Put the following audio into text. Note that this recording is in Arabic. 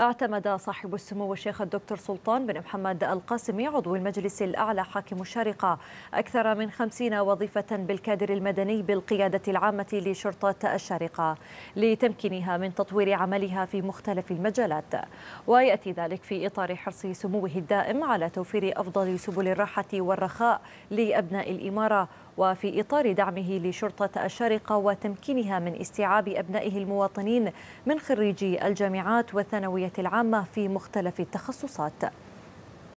اعتمد صاحب السمو الشيخ الدكتور سلطان بن محمد القاسمي عضو المجلس الأعلى حاكم الشارقة أكثر من خمسين وظيفة بالكادر المدني بالقيادة العامة لشرطة الشارقة لتمكينها من تطوير عملها في مختلف المجالات ويأتي ذلك في إطار حرص سموه الدائم على توفير أفضل سبل الراحة والرخاء لأبناء الإمارة وفي إطار دعمه لشرطة الشارقة وتمكينها من استيعاب أبنائه المواطنين من خريجي الجامعات والثانوية العامة في مختلف التخصصات